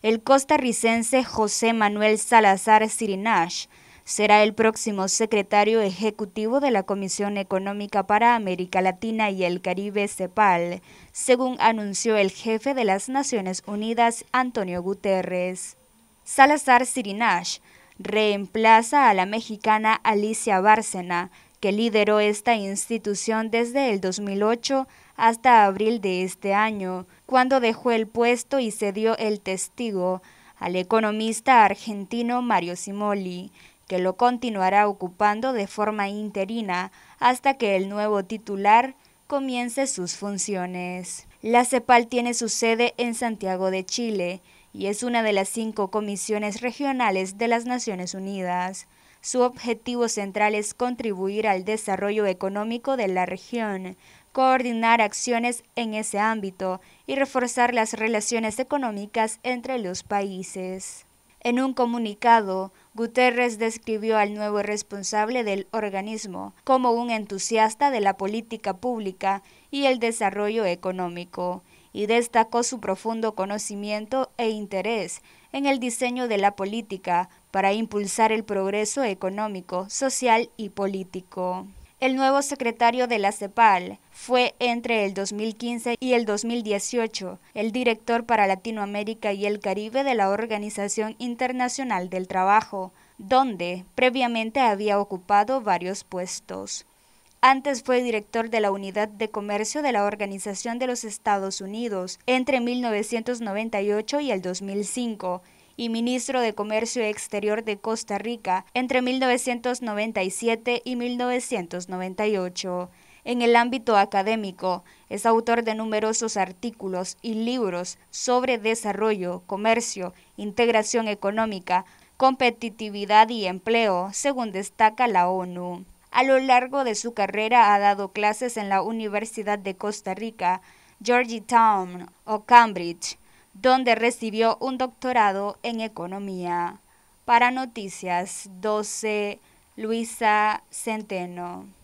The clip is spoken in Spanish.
El costarricense José Manuel Salazar Sirinash será el próximo secretario ejecutivo de la Comisión Económica para América Latina y el Caribe CEPAL, según anunció el jefe de las Naciones Unidas, Antonio Guterres. Salazar Sirinash reemplaza a la mexicana Alicia Bárcena, que lideró esta institución desde el 2008 hasta abril de este año, cuando dejó el puesto y cedió el testigo al economista argentino Mario Simoli, que lo continuará ocupando de forma interina hasta que el nuevo titular comience sus funciones. La CEPAL tiene su sede en Santiago de Chile y es una de las cinco comisiones regionales de las Naciones Unidas. Su objetivo central es contribuir al desarrollo económico de la región, coordinar acciones en ese ámbito y reforzar las relaciones económicas entre los países. En un comunicado, Guterres describió al nuevo responsable del organismo como un entusiasta de la política pública y el desarrollo económico, y destacó su profundo conocimiento e interés en el diseño de la política para impulsar el progreso económico, social y político. El nuevo secretario de la CEPAL fue entre el 2015 y el 2018 el director para Latinoamérica y el Caribe de la Organización Internacional del Trabajo, donde previamente había ocupado varios puestos. Antes fue director de la Unidad de Comercio de la Organización de los Estados Unidos entre 1998 y el 2005 y ministro de Comercio Exterior de Costa Rica entre 1997 y 1998. En el ámbito académico, es autor de numerosos artículos y libros sobre desarrollo, comercio, integración económica, competitividad y empleo, según destaca la ONU. A lo largo de su carrera ha dado clases en la Universidad de Costa Rica, Georgetown o Cambridge, donde recibió un doctorado en economía. Para Noticias 12, Luisa Centeno.